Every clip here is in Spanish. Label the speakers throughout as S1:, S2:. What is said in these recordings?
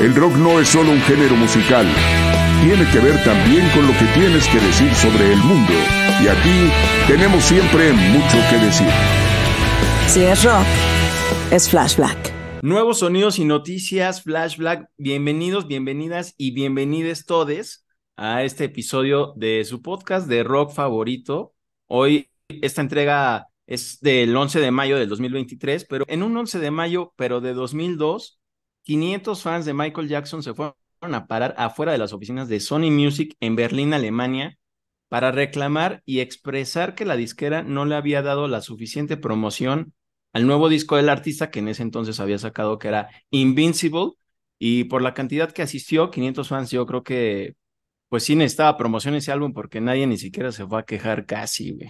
S1: El rock no es solo un género musical. Tiene que ver también con lo que tienes que decir sobre el mundo. Y aquí tenemos siempre mucho que decir. Si es rock, es Flashback. Nuevos sonidos y noticias, Flash Bienvenidos, bienvenidas y bienvenides todes a este episodio de su podcast de rock favorito. Hoy esta entrega es del 11 de mayo del 2023, pero en un 11 de mayo, pero de 2002, 500 fans de Michael Jackson se fueron a parar afuera de las oficinas de Sony Music en Berlín, Alemania, para reclamar y expresar que la disquera no le había dado la suficiente promoción al nuevo disco del artista que en ese entonces había sacado, que era Invincible, y por la cantidad que asistió, 500 fans, yo creo que pues sí necesitaba promoción ese álbum porque nadie ni siquiera se fue a quejar casi, güey.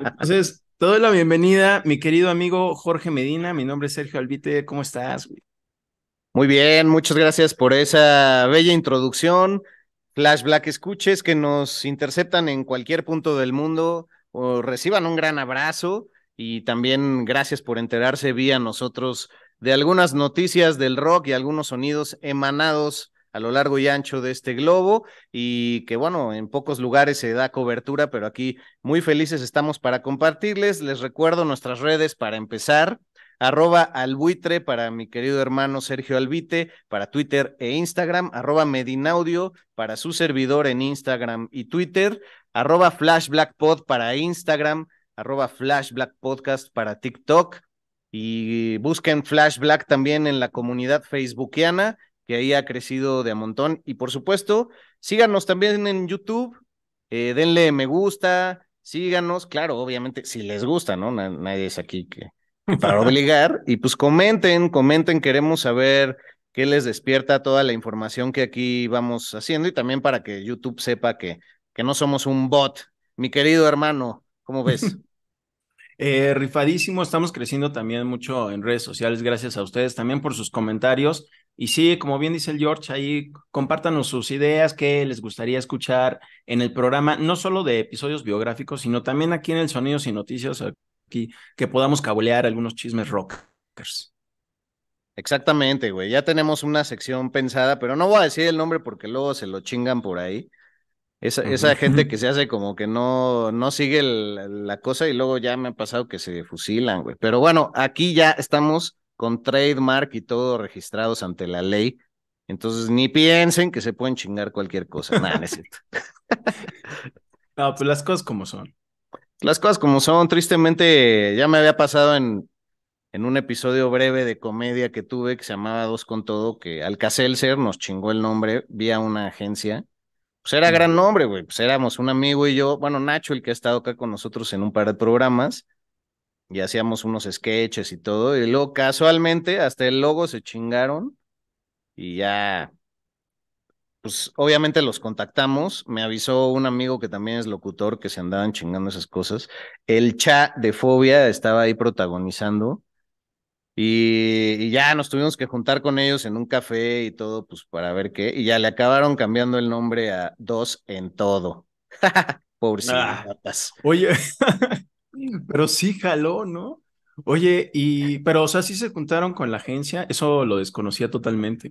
S1: Entonces, toda la bienvenida, mi querido amigo Jorge Medina, mi nombre es Sergio Albite, ¿cómo estás, güey? Muy bien,
S2: muchas gracias por esa bella introducción. Black escuches que nos interceptan en cualquier punto del mundo o reciban un gran abrazo y también gracias por enterarse vía nosotros de algunas noticias del rock y algunos sonidos emanados a lo largo y ancho de este globo y que bueno, en pocos lugares se da cobertura, pero aquí muy felices estamos para compartirles. Les recuerdo nuestras redes para empezar arroba albuitre para mi querido hermano Sergio Albite, para Twitter e Instagram, arroba Medinaudio para su servidor en Instagram y Twitter, arroba Pod para Instagram, arroba Podcast para TikTok y busquen Flash Black también en la comunidad facebookiana que ahí ha crecido de a montón y por supuesto síganos también en YouTube, eh, denle me gusta, síganos, claro, obviamente si les gusta, ¿no? nadie es aquí que para obligar. Y pues comenten, comenten, queremos saber qué les despierta toda la información que aquí vamos haciendo y también para que YouTube sepa que, que no
S1: somos un bot. Mi querido hermano, ¿cómo ves? Eh, rifadísimo, estamos creciendo también mucho en redes sociales, gracias a ustedes también por sus comentarios. Y sí, como bien dice el George, ahí compártanos sus ideas, qué les gustaría escuchar en el programa, no solo de episodios biográficos, sino también aquí en el Sonidos y Noticias, aquí, que podamos cablear algunos chismes rockers. Exactamente, güey. Ya tenemos una
S2: sección pensada, pero no voy a decir el nombre porque luego se lo chingan por ahí. Esa, gente que se hace como que no, no sigue la cosa y luego ya me ha pasado que se fusilan, güey. Pero bueno, aquí ya estamos con trademark y todo registrados ante la ley. Entonces ni piensen que se pueden chingar cualquier cosa. Nada, necesito.
S1: no, pues las cosas como son.
S2: Las cosas como son, tristemente, ya me había pasado en, en un episodio breve de comedia que tuve que se llamaba Dos con Todo, que Alcacelser nos chingó el nombre vía una agencia. Pues era gran nombre, güey. Pues éramos un amigo y yo, bueno, Nacho, el que ha estado acá con nosotros en un par de programas, y hacíamos unos sketches y todo, y luego casualmente hasta el logo se chingaron y ya pues obviamente los contactamos. Me avisó un amigo que también es locutor que se andaban chingando esas cosas. El chat de Fobia estaba ahí protagonizando. Y, ya nos tuvimos que juntar con ellos en un café y todo, pues para ver qué. Y ya le acabaron cambiando el nombre a Dos en Todo.
S1: Pobrecito. oye, pero sí jaló, ¿no? Oye, y, pero o sea, sí se juntaron con la agencia, eso lo desconocía totalmente.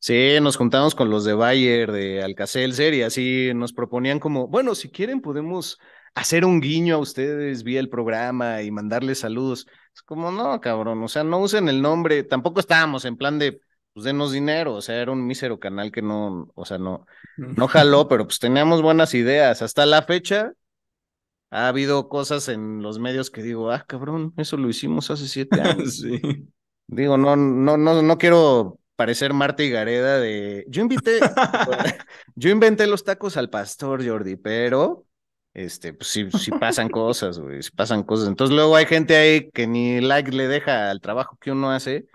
S2: Sí, nos juntamos con los de Bayer, de Alcacelser, y así nos proponían como, bueno, si quieren podemos hacer un guiño a ustedes vía el programa y mandarles saludos. Es como, no, cabrón, o sea, no usen el nombre, tampoco estábamos en plan de, pues denos dinero, o sea, era un mísero canal que no, o sea, no, no jaló, pero pues teníamos buenas ideas. Hasta la fecha ha habido cosas en los medios que digo, ah, cabrón, eso lo hicimos hace siete años. Digo, no, no, no, no quiero parecer Marta y Gareda de yo invité, yo inventé los tacos al pastor, Jordi, pero este, pues sí, sí pasan cosas, güey, sí pasan cosas. Entonces luego hay gente ahí que ni like le deja al trabajo que uno hace,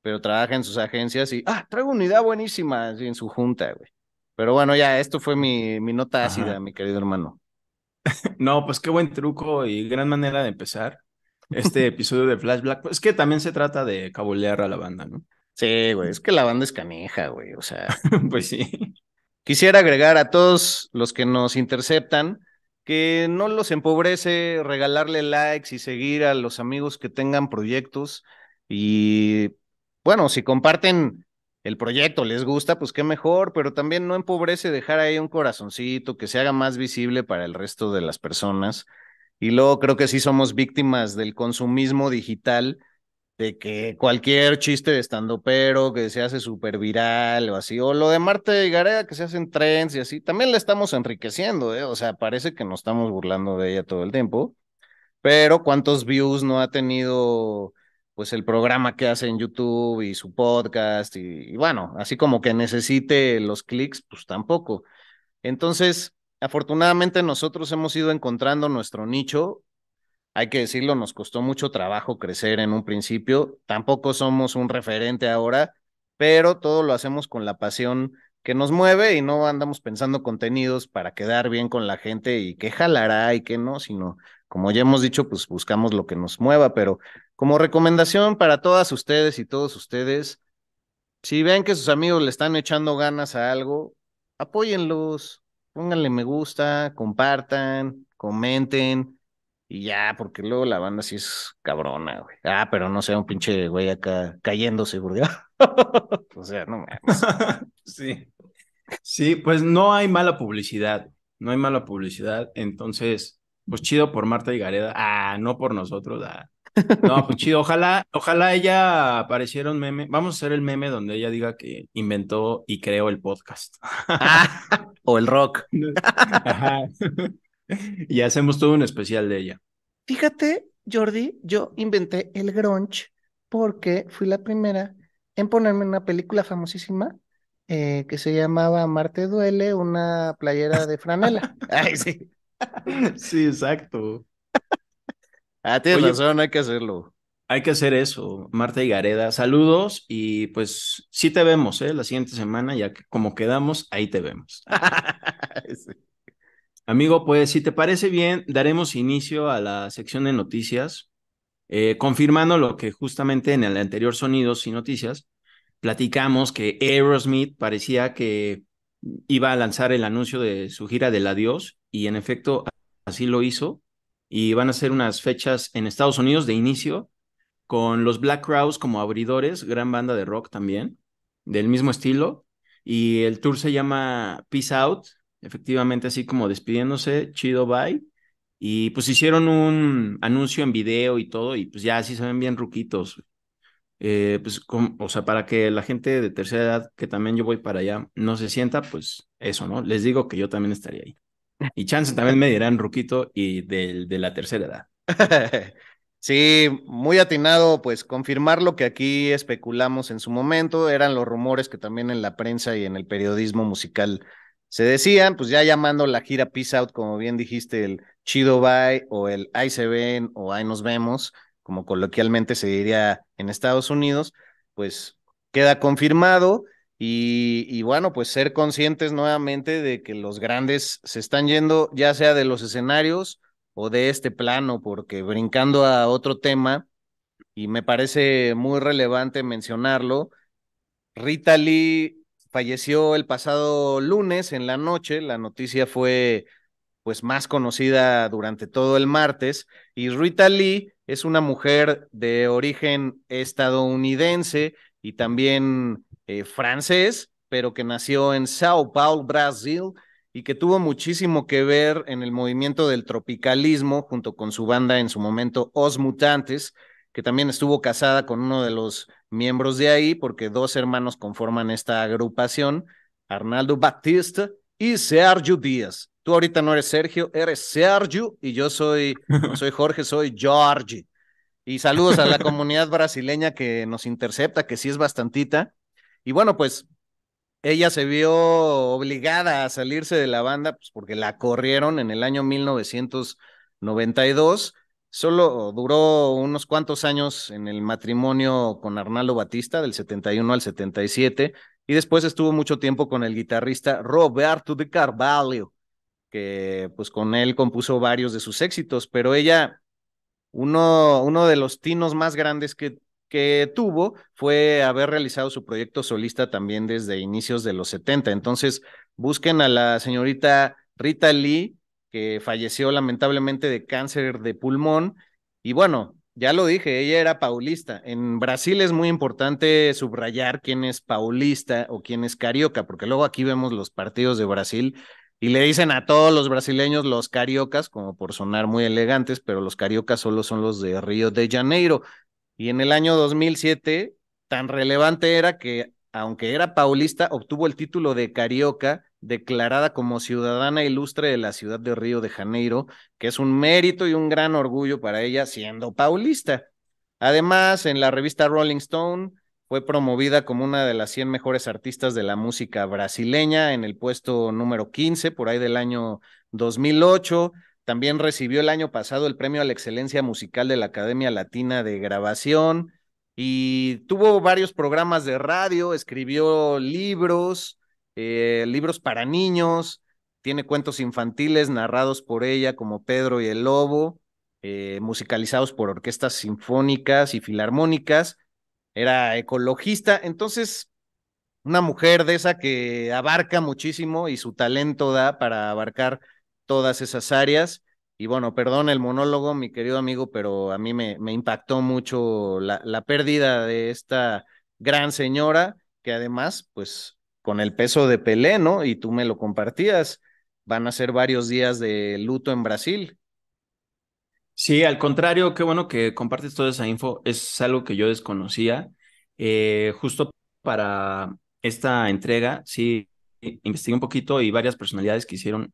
S2: pero trabaja en sus agencias y, ah, traigo una idea buenísima en su junta, güey. Pero bueno, ya, esto fue mi, mi nota ácida, mi querido hermano.
S1: No, pues qué buen truco y gran manera de empezar este episodio de Flashback. Es que también se trata de cabulear a la banda, ¿no? Sí, güey, es que la banda es caneja,
S2: güey, o sea. pues sí. Quisiera agregar a todos los que nos interceptan que no los empobrece regalarle likes y seguir a los amigos que tengan proyectos. Y bueno, si comparten el proyecto, les gusta, pues qué mejor, pero también no empobrece dejar ahí un corazoncito que se haga más visible para el resto de las personas. Y luego creo que sí somos víctimas del consumismo digital de que cualquier chiste de estando pero que se hace súper viral o así, o lo de Marte y Garea que se hacen trends y así, también la estamos enriqueciendo, ¿eh? o sea, parece que nos estamos burlando de ella todo el tiempo, pero cuántos views no ha tenido pues el programa que hace en YouTube y su podcast y, y bueno, así como que necesite los clics, pues tampoco. Entonces, afortunadamente nosotros hemos ido encontrando nuestro nicho hay que decirlo, nos costó mucho trabajo crecer en un principio, tampoco somos un referente ahora, pero todo lo hacemos con la pasión que nos mueve y no andamos pensando contenidos para quedar bien con la gente y que jalará y que no, sino como ya hemos dicho, pues buscamos lo que nos mueva, pero como recomendación para todas ustedes y todos ustedes, si ven que sus amigos le están echando ganas a algo, apóyenlos, pónganle me gusta, compartan, comenten, y ya, porque luego la banda sí es cabrona,
S1: güey. Ah, pero no sea un pinche güey acá cayéndose, güey. o sea, no mames. sí. Sí, pues no hay mala publicidad. No hay mala publicidad. Entonces, pues chido por Marta y Gareda. Ah, no por nosotros. Ah. No, pues chido. Ojalá, ojalá ella apareciera un meme. Vamos a hacer el meme donde ella diga que inventó y creó el podcast. Ah, o el rock. Ajá. y hacemos todo un especial de ella.
S2: Fíjate, Jordi, yo inventé el grunge porque fui la primera en ponerme una película famosísima eh, que se llamaba Marte Duele, una playera de franela. Ay,
S1: sí. sí, exacto. Ah, tienes razón, hay que hacerlo. Hay que hacer eso, Marta y Gareda. Saludos y pues sí te vemos, ¿eh? La siguiente semana, ya que como quedamos, ahí te vemos. Amigo, pues si te parece bien, daremos inicio a la sección de noticias, eh, confirmando lo que justamente en el anterior Sonidos y Noticias platicamos que Aerosmith parecía que iba a lanzar el anuncio de su gira del adiós y en efecto así lo hizo y van a ser unas fechas en Estados Unidos de inicio con los Black Crowes como abridores, gran banda de rock también, del mismo estilo y el tour se llama Peace Out efectivamente, así como despidiéndose, chido, bye. Y pues hicieron un anuncio en video y todo, y pues ya así se ven bien ruquitos. Eh, pues, o sea, para que la gente de tercera edad, que también yo voy para allá, no se sienta, pues eso, ¿no? Les digo que yo también estaría ahí. Y chance también me dirán ruquito y del de la tercera edad. Sí, muy
S2: atinado, pues confirmar lo que aquí especulamos en su momento, eran los rumores que también en la prensa y en el periodismo musical se decían, pues ya llamando la gira Peace Out, como bien dijiste, el Chido Bye o el Ahí se ven o Ahí nos vemos, como coloquialmente se diría en Estados Unidos, pues queda confirmado. Y, y, bueno, pues ser conscientes nuevamente de que los grandes se están yendo, ya sea de los escenarios o de este plano, porque brincando a otro tema, y me parece muy relevante mencionarlo, Rita Lee falleció el pasado lunes en la noche. La noticia fue pues más conocida durante todo el martes y Rita Lee es una mujer de origen estadounidense y también eh, francés, pero que nació en Sao Paulo, Brasil, y que tuvo muchísimo que ver en el movimiento del tropicalismo junto con su banda en su momento Os Mutantes, que también estuvo casada con uno de los miembros de ahí, porque dos hermanos conforman esta agrupación, Arnaldo Batista y Sergio Díaz. Tú ahorita no eres Sergio, eres Sergio y yo soy, soy Jorge, soy George. Y saludos a la comunidad brasileña que nos intercepta, que sí es bastantita. Y bueno, pues ella se vio obligada a salirse de la banda pues porque la corrieron en el año 1992 Solo duró unos cuantos años en el matrimonio con Arnaldo Batista, del 71 al 77, y después estuvo mucho tiempo con el guitarrista Roberto de Carvalho, que pues con él compuso varios de sus éxitos, pero ella, uno, uno de los tinos más grandes que, que tuvo fue haber realizado su proyecto solista también desde inicios de los 70. Entonces, busquen a la señorita Rita Lee que falleció lamentablemente de cáncer de pulmón. Y bueno, ya lo dije, ella era paulista. En Brasil es muy importante subrayar quién es paulista o quién es carioca, porque luego aquí vemos los partidos de Brasil y le dicen a todos los brasileños los cariocas, como por sonar muy elegantes, pero los cariocas solo son los de Río de Janeiro. Y en el año 2007, tan relevante era que, aunque era paulista, obtuvo el título de carioca declarada como ciudadana ilustre de la ciudad de Río de Janeiro, que es un mérito y un gran orgullo para ella siendo paulista. Además, en la revista Rolling Stone fue promovida como una de las 100 mejores artistas de la música brasileña en el puesto número 15 por ahí del año 2008. También recibió el año pasado el premio a la excelencia musical de la Academia Latina de Grabación y tuvo varios programas de radio, escribió libros, eh, libros para niños, tiene cuentos infantiles narrados por ella como Pedro y el Lobo, eh, musicalizados por orquestas sinfónicas y filarmónicas, era ecologista, entonces una mujer de esa que abarca muchísimo y su talento da para abarcar todas esas áreas. Y bueno, perdón el monólogo, mi querido amigo, pero a mí me, impactó mucho la pérdida de esta gran señora, que además, pues con el peso de Pelé, ¿no? Y tú me lo compartías. Van a ser varios días de
S1: luto en Brasil. Sí, al contrario, qué bueno que compartes toda esa info. Es algo que yo desconocía. Eh, justo para esta entrega, sí, investigué un poquito y varias personalidades quisieron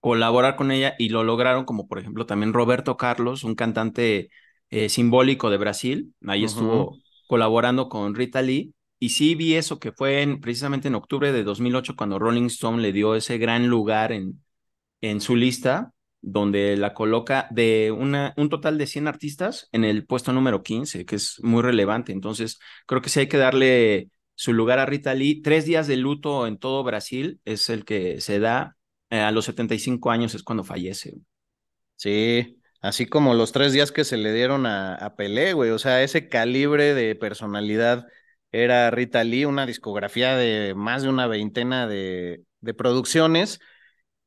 S1: colaborar con ella y lo lograron, como por ejemplo también Roberto Carlos, un cantante eh, simbólico de Brasil. Ahí estuvo colaborando con Rita Lee y sí vi eso que fue precisamente en octubre de 2008 cuando Rolling Stone le dio ese gran lugar en, en su lista, donde la coloca de una, un total de 100 artistas en el puesto número 15, que es muy relevante. Entonces, creo que sí hay que darle su lugar a Rita Lee. Tres días de luto en todo Brasil es el que se da. Eh, a los 75 años es cuando fallece. Sí, así como los tres días que se le dieron a, a Pelé,
S2: güey. O sea, ese calibre de personalidad era Rita Lee, una discografía de más de una veintena de, producciones.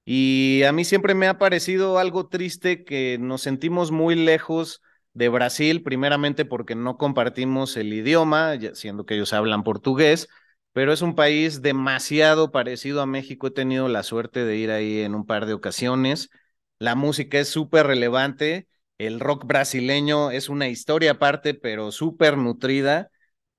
S2: Y a mí siempre me ha parecido algo triste que nos sentimos muy lejos de Brasil, primeramente porque no compartimos el idioma, siendo que ellos hablan portugués, pero es un país demasiado parecido a México. He tenido la suerte de ir ahí en un par de ocasiones. La música es súper relevante, el rock brasileño es una historia aparte, pero súper nutrida.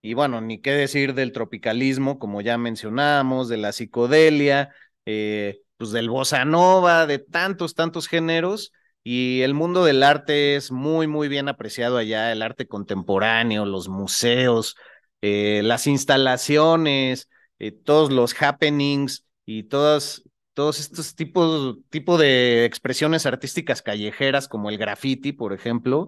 S2: Y bueno, ni qué decir del tropicalismo, como ya mencionamos de la psicodelia, eh, pues del bossa nova, de tantos, tantos géneros. Y el mundo del arte es muy, muy bien apreciado allá, el arte contemporáneo, los museos, eh, las instalaciones, eh, todos los happenings y todas, todos estos tipos tipo de expresiones artísticas callejeras como el graffiti, por ejemplo,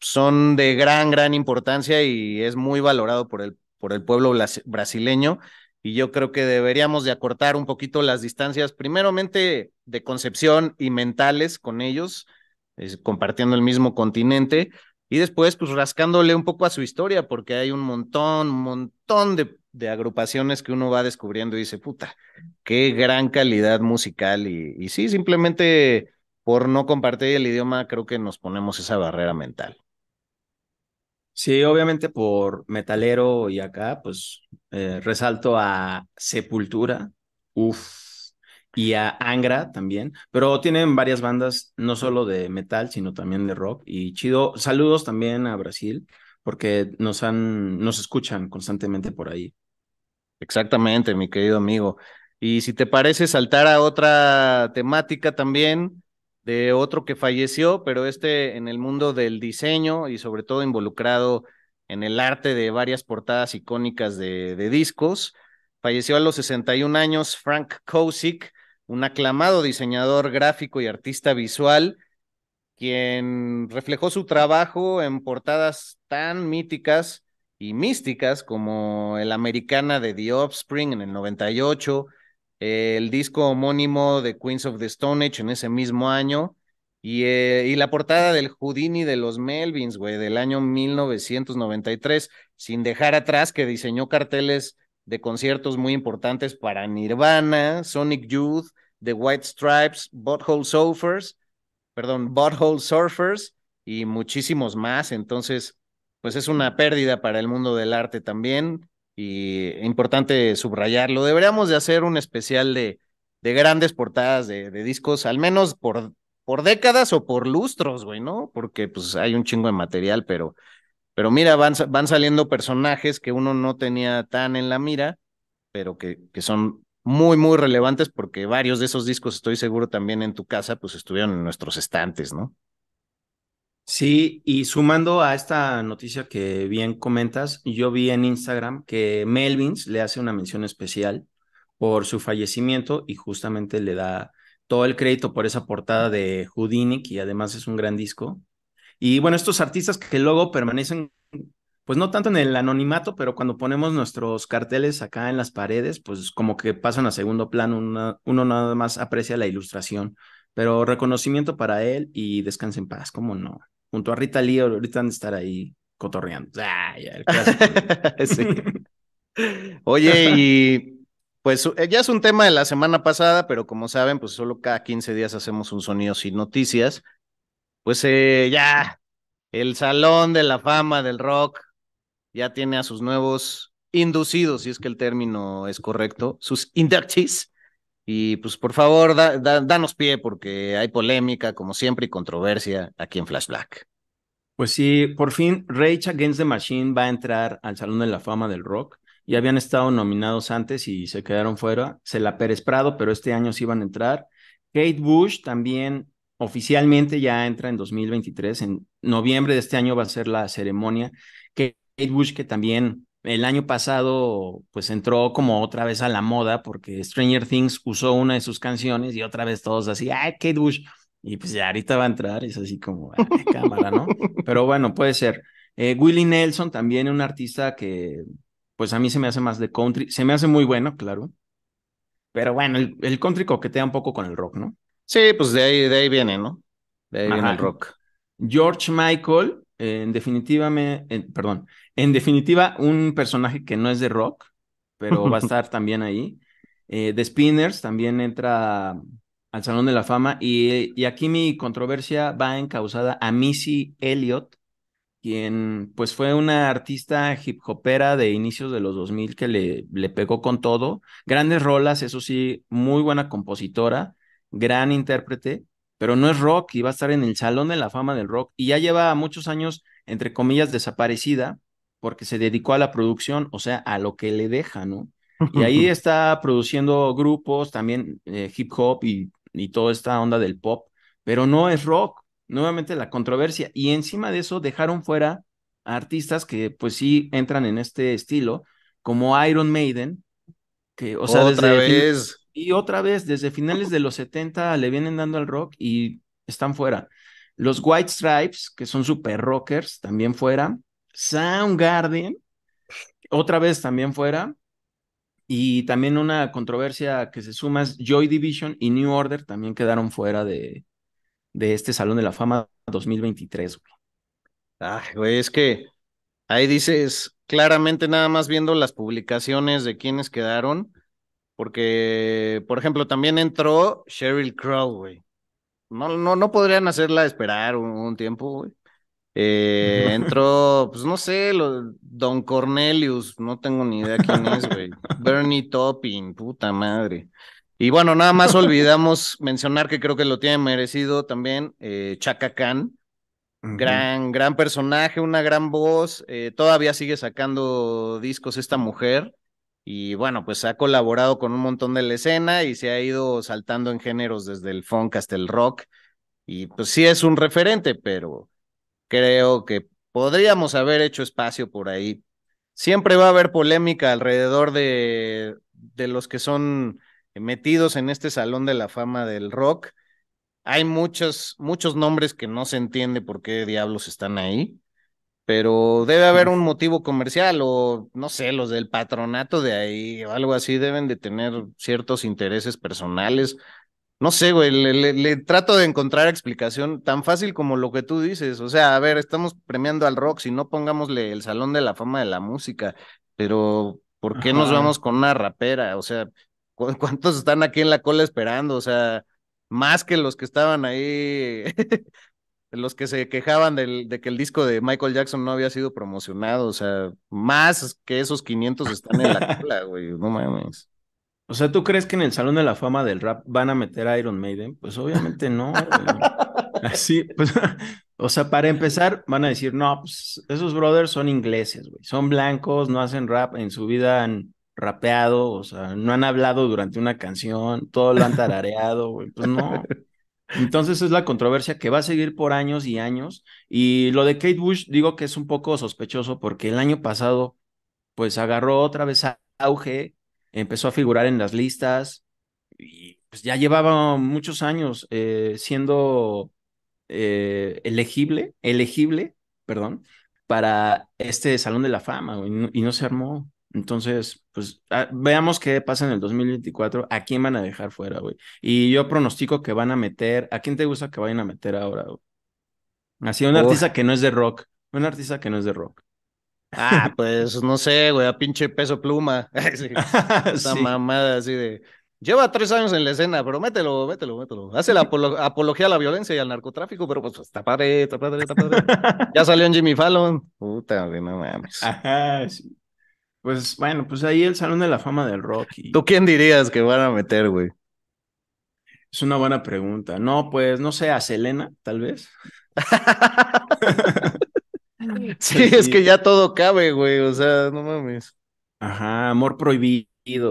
S2: son de gran, gran importancia y es muy valorado por el, por el pueblo brasileño. Y yo creo que deberíamos de acortar un poquito las distancias, primeramente de concepción y mentales con ellos, compartiendo el mismo continente, y después pues rascándole un poco a su historia, porque hay un montón, un montón de, agrupaciones que uno va descubriendo y dice, puta, qué gran calidad musical. y sí, simplemente por no compartir el idioma, creo que nos ponemos esa barrera mental.
S1: Sí, obviamente por metalero y acá, pues eh, resalto a Sepultura, uff, y a Angra también, pero tienen varias bandas, no solo de metal, sino también de rock. Y chido, saludos también a Brasil, porque nos han, nos escuchan constantemente por ahí. Exactamente,
S2: mi querido amigo. Y si te parece saltar a otra temática también, de otro que falleció, pero este en el mundo del diseño y sobre todo involucrado en el arte de varias portadas icónicas de, discos. Falleció a los 61 años Frank Kosick, un aclamado diseñador gráfico y artista visual, quien reflejó su trabajo en portadas tan míticas y místicas como el Americana de The Offspring en el 98, el disco homónimo de Queens of the Stone Age en ese mismo año. Y, eh, y, la portada del Houdini de los Melvins, güey, del año 1993, sin dejar atrás que diseñó carteles de conciertos muy importantes para Nirvana, Sonic Youth, The White Stripes, Butthole Surfers, perdón, Butthole Surfers y muchísimos más. Entonces, pues es una pérdida para el mundo del arte también y importante subrayarlo. Deberíamos de hacer un especial de, grandes portadas de, discos, al menos por, por décadas o por lustros, güey, ¿no? Porque pues hay un chingo de material, pero, pero mira, van, van saliendo personajes que uno no tenía tan en la mira, pero que, que son muy, muy relevantes porque varios de esos discos, estoy seguro, también en tu casa, pues estuvieron en nuestros estantes, ¿no?
S1: Sí, y sumando a esta noticia que bien comentas, yo vi en Instagram que Melvins le hace una mención especial por su fallecimiento y justamente le da todo el crédito por esa portada de Houdini, que además es un gran disco. Y bueno, estos artistas que luego permanecen, pues no tanto en el anonimato, pero cuando ponemos nuestros carteles acá en las paredes, pues como que pasan a segundo plano, uno nada más aprecia la ilustración. Pero reconocimiento para él y descansen en paz, ¿cómo no? junto a Rita Lee, ahorita van a estar ahí cotorreando. Ah, Oye, y
S2: pues eh, ya es un tema de la semana pasada, pero como saben, pues solo cada 15 días hacemos un sonido sin noticias. Pues eh, ya, el Salón de la Fama del Rock ya tiene a sus nuevos inducidos, si es que el término es correcto, sus inductees. Y pues por favor, danos pie porque hay polémica,
S1: como siempre, y controversia aquí en Flashback Pues sí, por fin Rage Against the Machine va a entrar al Salón de la Fama del Rock. Ya habían estado nominados antes y se quedaron fuera. Se la Pérez Prado, pero este año sí van a entrar. Kate Bush también oficialmente ya entra en 2023. En noviembre de este año va a ser la ceremonia. Kate Bush, que también el año pasado, pues entró como otra vez a la moda porque Stranger Things usó una de sus canciones y otra vez todos así, ¡ay, qué Bush! Y pues ya ahorita va a entrar, es así como, cámara, ¿no? Pero bueno, puede ser. Eh, Willie Nelson también, es un artista que, pues a mí se me hace más de country, se me hace muy bueno, claro. Pero bueno, el, country coquetea un poco con el rock, ¿no? Sí, pues de ahí, de ahí viene, ¿no? De ahí viene el rock. George Michael, en definitiva definitivamente, perdón, en definitiva, un personaje que no es de rock, pero va a estar también ahí. Eh, The Spinners también entra al Salón de la Fama. Y, aquí mi controversia va encausada a Missy Elliott, quien pues fue una artista hip hopera de inicios de los 2000 que le, le pegó con todo. Grandes rolas, eso sí, muy buena compositora, gran intérprete, pero no es rock y va a estar en el Salón de la Fama del Rock y ya lleva muchos años, entre comillas, desaparecida porque se dedicó a la producción, o sea, a lo que le deja, ¿no? Y ahí está produciendo grupos, también eh, hip hop y, y toda esta onda del pop, pero no es rock, nuevamente la controversia. Y encima de eso dejaron fuera a artistas que pues sí entran en este estilo, como Iron Maiden, que, o sea, Y otra vez, desde finales de los 70 le vienen dando al rock y están fuera. Los White Stripes, que son super rockers, también fuera. Soundgarden, otra vez también fuera. Y también una controversia que se suma es Joy Division y New Order también quedaron fuera de, de este Salón de la Fama 2023. es que
S2: ahí dices claramente nada más viendo las publicaciones de quienes quedaron, porque, por ejemplo, también entró Sheryl Crow, güey. No, no, no podrían hacerla esperar un, un tiempo, güey. Eh, entró, pues no sé, lo, Don Cornelius, no tengo ni idea quién es, Bernie Topping, puta madre. Y bueno, nada más olvidamos mencionar que creo que lo tiene merecido también eh, Chaka Khan. Gran, gran personaje, una gran voz. Eh, todavía sigue sacando discos esta mujer. Y bueno, pues ha colaborado con un montón de la escena y se ha ido saltando en géneros desde el funk hasta el rock. Y pues sí es un referente, pero Creo que podríamos haber hecho espacio por ahí. Siempre va a haber polémica alrededor de, de los que son metidos en este salón de la fama del rock. Hay muchos, muchos nombres que no se entiende por qué diablos están ahí, pero debe haber un motivo comercial o no sé, los del patronato de ahí o algo así deben de tener ciertos intereses personales no sé, güey, le, trato de encontrar explicación tan fácil como lo que tú dices. O sea, a ver, estamos premiando al rock, si no pongámosle el Salón de la Fama de la Música, pero ¿por qué nos vamos con una rapera? O sea, ¿cuántos están aquí en la cola esperando? O sea, más que los que estaban ahí, los que se quejaban del, de que el disco de Michael Jackson no había sido
S1: promocionado, o sea, más que esos 500 están en la cola, güey, no mames. O sea, ¿tú crees que en el Salón de la Fama del Rap van a meter a Iron Maiden? Pues obviamente no. Así, pues, o sea, para empezar, van a decir, no, pues, esos brothers son ingleses, güey. Son blancos, no hacen rap, en su vida han rapeado, o sea, no han hablado durante una canción, todo lo han tarareado, güey. Pues no. Entonces es la controversia que va a seguir por años y años. Y lo de Kate Bush digo que es un poco sospechoso porque el año pasado, pues agarró otra vez auge empezó a figurar en las listas y pues ya llevaba muchos años eh, siendo eh, elegible, elegible, perdón, para este Salón de la Fama y no, y no se armó. Entonces, pues ah, veamos qué pasa en el 2024, a quién van a dejar fuera, güey. Y yo pronostico que van a meter, ¿a quién te gusta que vayan a meter ahora, Así, un artista que no es de rock, un artista que no es de rock. Ah, pues no sé, güey, a pinche peso pluma. Esa mamada
S2: así de. Lleva tres años en la escena, pero mételo, mételo, mételo. Hace la apología a la violencia y al narcotráfico, pero pues está padre, está padre,
S1: está padre. ya salió en Jimmy Fallon. Puta, güey, no mames. Pues bueno, pues ahí el Salón de la Fama del Rock. ¿Tú quién dirías que van a meter, güey? Es una buena pregunta. No, pues no sé, a Selena, tal vez.
S2: Sí, es que ya
S1: todo cabe, güey, o sea, no mames. Ajá, amor prohibido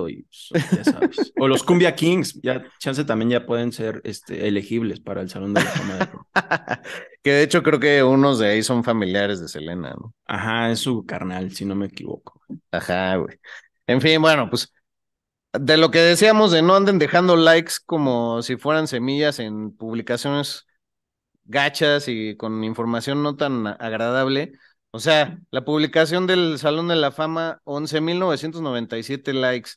S1: y pues, ya sabes. o los Cumbia Kings, ya chance también ya pueden ser este, elegibles para el Salón de la Fama Que de hecho creo que unos de ahí son familiares de Selena, ¿no? Ajá,
S2: es su carnal, si no me equivoco. Ajá, güey. En fin, bueno, pues de lo que decíamos de no anden dejando likes como si fueran semillas en publicaciones gachas y con información no tan agradable, o sea, la publicación del Salón de la Fama, 11.997 likes.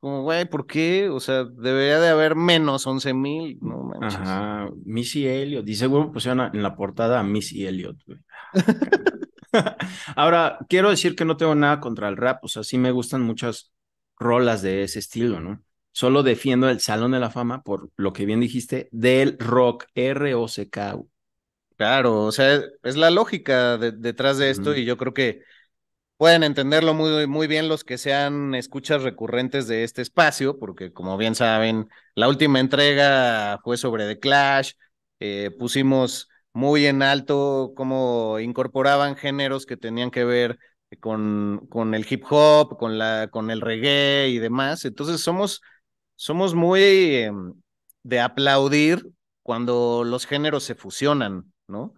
S2: Como,
S1: güey, ¿por qué? O sea, debería de haber menos 11.000. No manches. Ajá, Missy Elliot. Dice seguro pusieron en la portada a Missy Elliot, Ahora, quiero decir que no tengo nada contra el rap. O sea, sí me gustan muchas rolas de ese estilo, ¿no? Solo defiendo el Salón de la Fama, por lo que bien dijiste, del rock, R-O-C-K. Claro, o sea, es la lógica detrás de esto y yo creo
S2: que pueden entenderlo muy, muy bien los que sean escuchas recurrentes de este espacio, porque como bien saben, la última entrega fue sobre The Clash, eh, pusimos muy en alto cómo incorporaban géneros que tenían que ver con, con el hip hop, con, la, con el reggae y demás. Entonces somos, somos muy em, de aplaudir cuando los géneros se fusionan. ¿no?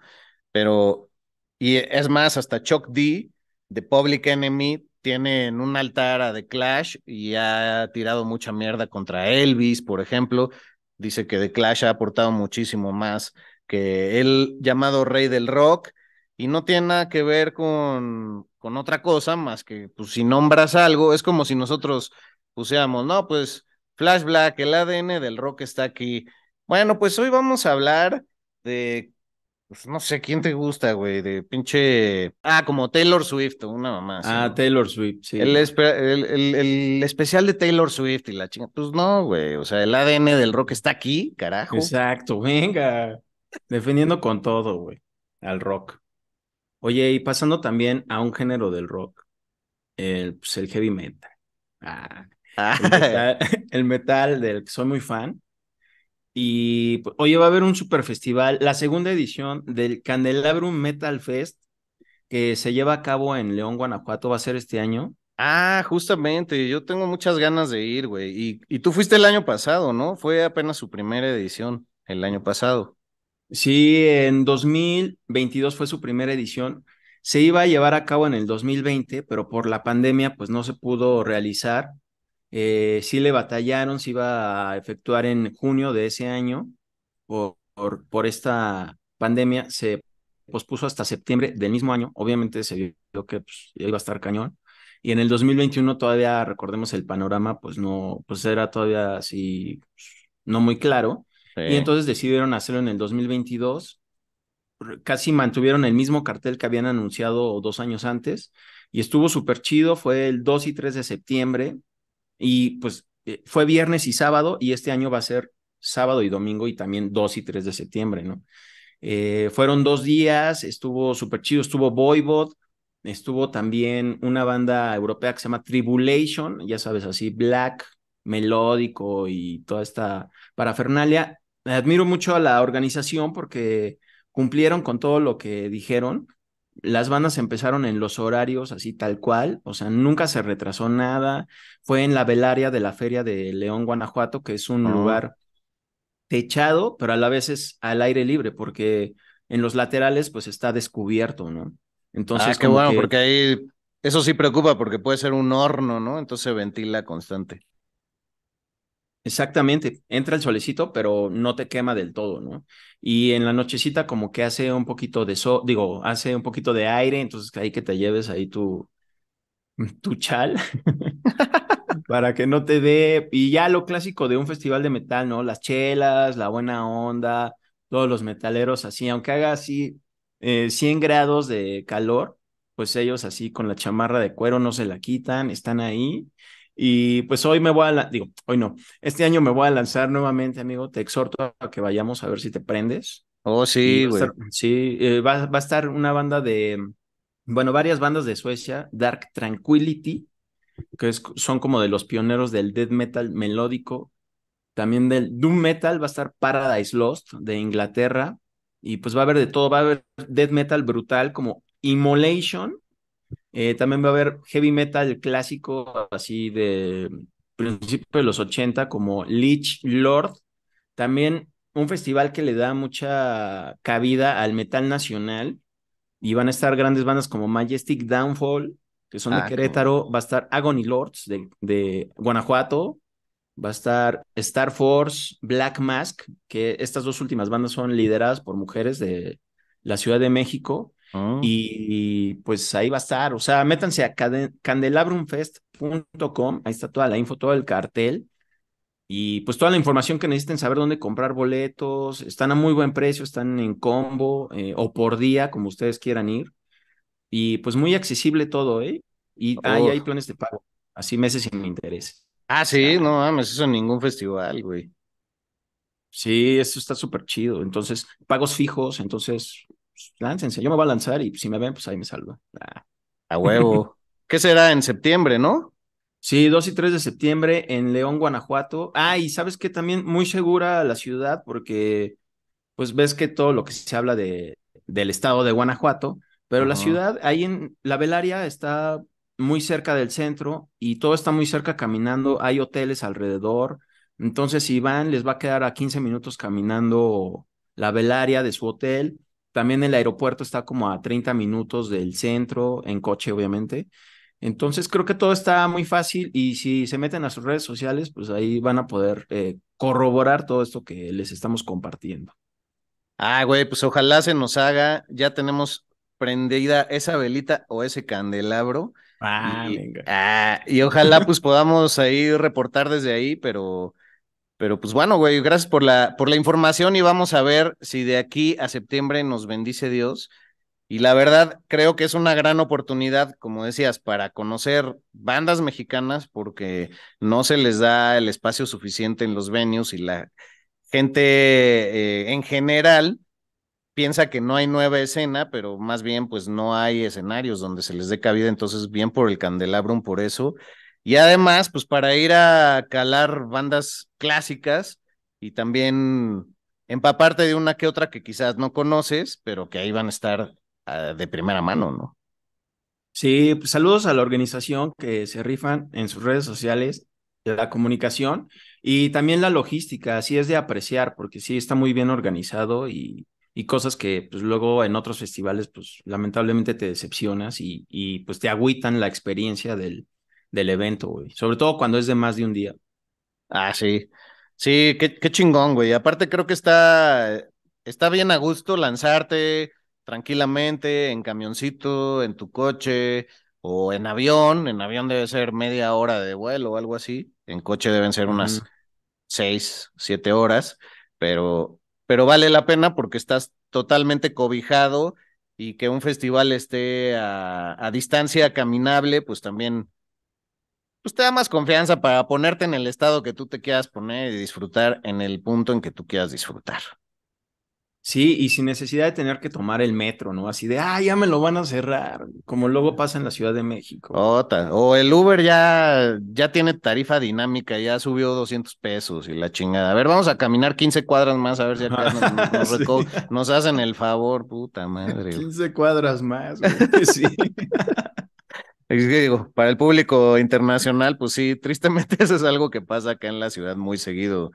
S2: Pero, y es más, hasta Chuck D de Public Enemy tiene en un altar a The Clash y ha tirado mucha mierda contra Elvis, por ejemplo. Dice que The Clash ha aportado muchísimo más que el llamado rey del rock y no tiene nada que ver con, con otra cosa más que pues, si nombras algo, es como si nosotros pusiéramos, no, pues Flash Black, el ADN del rock está aquí. Bueno, pues hoy vamos a hablar de pues, no sé, ¿quién te gusta, güey? De pinche. Ah, como Taylor Swift, una mamá. Ah, Taylor Swift, sí. El, el, especial de Taylor Swift y
S1: la chinga. Pues no, güey. O sea, el ADN del rock está aquí, carajo. Exacto, venga. Defendiendo con todo, güey. Al rock. Oye, y pasando también a un género del rock, el, pues el heavy metal. Ah, el metal. El metal del que soy muy fan. Y hoy pues, va a haber un super festival, la segunda edición del Candelabrum Metal Fest, que se lleva a cabo en León, Guanajuato, va a ser este año. Ah, justamente, yo tengo muchas ganas de ir, güey. Y, y tú fuiste el año pasado, ¿no? Fue apenas su primera edición, el año pasado. Sí, en 2022 fue su primera edición. Se iba a llevar a cabo en el 2020, pero por la pandemia, pues no se pudo realizar. Eh, sí le batallaron, se iba a efectuar en junio de ese año, por, por, esta pandemia se pospuso hasta septiembre del mismo año, obviamente se vio que pues, iba a estar cañón, y en el 2021 todavía, recordemos, el panorama pues no, pues era todavía así, pues, no muy claro, y entonces decidieron hacerlo en el 2022, casi mantuvieron el mismo cartel que habían anunciado dos años antes, y estuvo súper chido, fue el 2 y 3 de septiembre, y pues eh, fue viernes y sábado y este año va a ser sábado y domingo y también 2 y 3 de septiembre, ¿no? Eh, fueron dos días, estuvo súper chido, estuvo Voivod, estuvo también una banda europea que se llama Tribulation, ya sabes, así black, melódico y toda esta parafernalia. Admiro mucho a la organización porque cumplieron con todo lo que dijeron las bandas empezaron en los horarios así tal cual, o sea, nunca se retrasó nada. Fue en la velaria de la feria de León, Guanajuato, que es un lugar techado, pero a la vez es al aire libre, porque en los laterales pues está descubierto, ¿no? Ah, Entonces, ah, qué bueno, porque ahí eso sí preocupa, porque puede ser un horno, ¿no? Entonces ventila constante. Exactamente, entra el solecito, pero no te quema del todo, ¿no? Y en la nochecita como que hace un poquito de digo, hace un poquito de aire, entonces ahí que te lleves ahí tu, tu chal para que no te dé, y ya lo clásico de un festival de metal, ¿no? Las chelas, la buena onda, todos los metaleros así, aunque haga así 100 eh, grados de calor, pues ellos así con la chamarra de cuero no se la quitan, están ahí y pues hoy me voy a, digo, hoy no, este año me voy a lanzar nuevamente, amigo, te exhorto a que vayamos a ver si te prendes. Oh, sí, güey. Sí, eh, va, a estar una banda de, bueno, varias bandas de Suecia, Dark Tranquility, que son como de los pioneros del death metal melódico, también del doom metal, va a estar Paradise Lost de Inglaterra, y pues va a haber de todo, va a haber death metal brutal como Immolation, eh, también va a haber heavy metal clásico, así de principios de los 80, como Leech Lord. También un festival que le da mucha cabida al metal nacional. Y van a estar grandes bandas como Majestic Downfall, que son de ah, Querétaro. Va a estar Agony Lords de, de Guanajuato. Va a estar Star Force, Black Mask, que estas dos últimas bandas son lideradas por mujeres de la Ciudad de México. Ah. Y, pues ahí va a estar. O sea, métanse a candelabrumfest.com. Ahí está toda la info, todo el cartel. Y pues toda la información que necesiten saber dónde comprar boletos. Están a muy buen precio, están en combo eh, o por día, como ustedes quieran ir. Y pues muy accesible todo, ¿eh? Y ahí hay planes de pago. Así meses sin interés. Ah, sí, no mames, eso en ningún festival, güey. Sí, eso está súper chido. Entonces, pagos fijos, entonces pues, láncense, yo me voy a lanzar y si me ven, pues ahí me salvo. Ah. A huevo. ¿Qué será en septiembre, no? Sí, 2 y 3 de septiembre en León, Guanajuato. Ah, y sabes que también muy segura la ciudad porque pues ves que todo lo que se habla de, del estado de Guanajuato, pero la ciudad ahí en la Velaria está muy cerca del centro y todo está muy cerca caminando, hay hoteles alrededor, entonces si van les va a quedar a 15 minutos caminando la Velaria de su hotel también el aeropuerto está como a 30 minutos del centro, en coche obviamente. Entonces creo que todo está muy fácil y si se meten a sus redes sociales, pues ahí van a poder eh, corroborar todo esto que les estamos compartiendo.
S2: Ah, güey, pues ojalá se nos haga. Ya tenemos prendida esa velita o ese candelabro. Ah, venga. Ah, y ojalá pues podamos ahí reportar desde ahí, pero pero pues bueno, güey, gracias por la, por la información y vamos a ver si de aquí a septiembre nos bendice Dios. Y la verdad, creo que es una gran oportunidad, como decías, para conocer bandas mexicanas porque no se les da el espacio suficiente en los venues y la gente eh, en general piensa que no hay nueva escena, pero más bien pues no hay escenarios donde se les dé cabida. Entonces, bien por el candelabrum, por eso. Y además, pues para ir a calar bandas clásicas y también empaparte de una que otra que
S1: quizás no conoces, pero que ahí van a estar ah, de primera mano, ¿no? Sí, pues saludos a la organización que se rifan en sus redes sociales, la comunicación y también la logística, así es de apreciar, porque sí está muy bien organizado y, y cosas que pues luego en otros festivales pues lamentablemente te decepcionas y, y pues te agüitan la experiencia del, del evento, güey. Sobre todo cuando es de más de un día. Ah, sí. Sí, qué, qué chingón, güey. Aparte creo que está, eh, está bien
S2: a gusto lanzarte tranquilamente en camioncito, en tu coche o en avión. En avión debe ser media hora de vuelo o algo así. En coche deben ser unas seis, siete horas, pero, pero vale la pena porque estás totalmente cobijado y que un festival esté a, a distancia caminable, pues también pues te da más confianza para ponerte en el estado que
S1: tú te quieras poner y disfrutar en el punto en que tú quieras disfrutar. Sí, y sin necesidad de tener que tomar el metro, ¿no? Así de, ah, ya me lo van a cerrar, como luego pasa en la Ciudad de México.
S2: O el Uber
S1: ya, ya tiene tarifa dinámica, ya subió
S2: 200 pesos y la chingada. A ver, vamos a caminar 15 cuadras más, a ver si nos, nos, hacen el favor, puta madre.
S1: 15 cuadras más, sí
S2: digo, para el público internacional, pues sí, tristemente eso es algo que pasa acá en la ciudad muy seguido.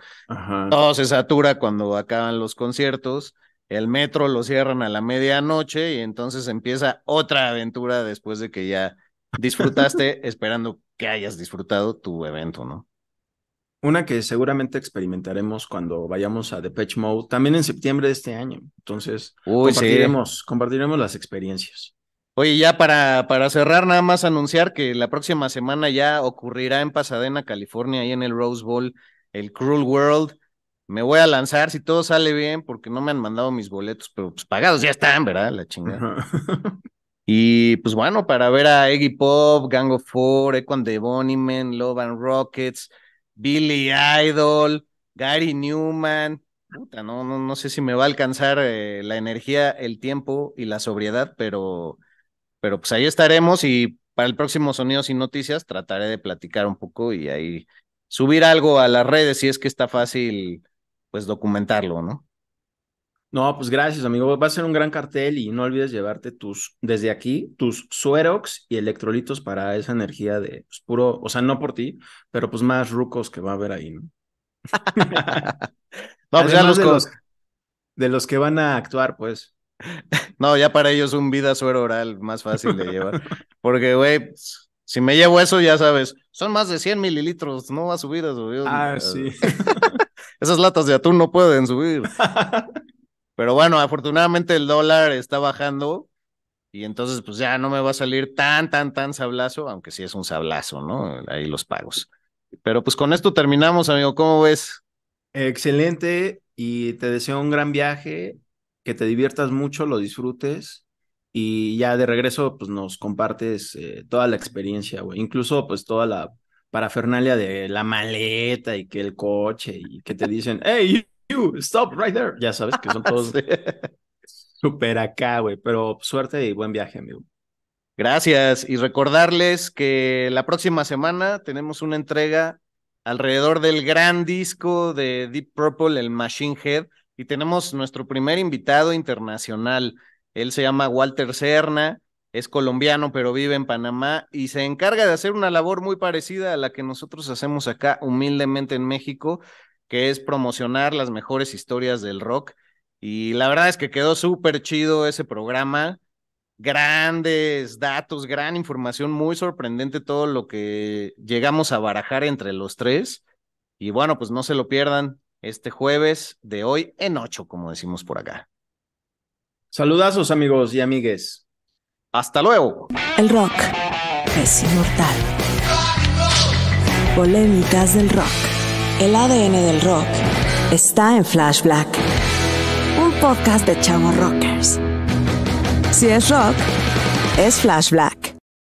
S2: Todo se satura cuando acaban los conciertos, el metro lo cierran a la medianoche y entonces empieza otra aventura después de que ya
S1: disfrutaste,
S2: esperando que hayas disfrutado tu evento, ¿no?
S1: Una que seguramente experimentaremos cuando vayamos a Depeche Mode, también en septiembre de este año. Entonces, compartiremos, compartiremos las experiencias.
S2: Oye, ya para, para cerrar, nada más anunciar que la próxima semana ya ocurrirá en Pasadena, California, ahí en el Rose Bowl, el Cruel World. Me voy a lanzar si todo sale bien, porque no me han mandado mis boletos, pero pues pagados ya están, ¿verdad? La chingada. Y pues bueno, para ver a Eggy Pop, Gang of Four, Equan de Boniman, Love and Rockets, Billy Idol, Gary Newman. Puta, no, no, no sé si me va a alcanzar eh, la energía, el tiempo y la sobriedad, pero pero pues ahí estaremos y para el próximo Sonidos y Noticias trataré de platicar un poco y ahí subir algo a las redes si es que está fácil pues documentarlo, ¿no?
S1: No, pues gracias, amigo. Va a ser un gran cartel y no olvides llevarte tus, desde aquí, tus suerox y electrolitos para esa energía de pues, puro, o sea, no por ti, pero pues más rucos que va a haber ahí, ¿no?
S2: vamos pues, los,
S1: de los que van a
S2: actuar, pues. No, ya para ellos un vida suero oral más fácil de llevar. Porque, güey, si me llevo eso, ya sabes, son más de 100 mililitros, no va a subir a ah, sí. Esas latas de atún no pueden subir. Pero bueno, afortunadamente el dólar está bajando y entonces pues ya no me va a salir tan, tan, tan sablazo, aunque sí es un sablazo, ¿no? Ahí los pagos. Pero pues con esto terminamos,
S1: amigo. ¿Cómo ves? Excelente y te deseo un gran viaje que te diviertas mucho, lo disfrutes y ya de regreso pues nos compartes eh, toda la experiencia, güey. Incluso pues toda la parafernalia de la maleta y que el coche y que te dicen, hey, you, stop right there. Ya sabes que son todos super acá, güey. Pero suerte y buen viaje, amigo. Gracias. Y
S2: recordarles que la próxima semana tenemos una entrega alrededor del gran disco de Deep Purple, el Machine Head y tenemos nuestro primer invitado internacional. Él se llama Walter Cerna, es colombiano pero vive en Panamá y se encarga de hacer una labor muy parecida a la que nosotros hacemos acá humildemente en México, que es promocionar las mejores historias del rock. Y la verdad es que quedó súper chido ese programa. Grandes datos, gran información, muy sorprendente todo lo que llegamos a barajar entre los tres. Y bueno, pues no se lo pierdan este jueves de hoy en 8 como decimos por acá.
S1: Saludazos amigos y amigues. Hasta luego. El rock es inmortal. Polémicas del rock. El ADN del rock está en Flash un podcast de chavos rockers. Si es rock, es Flash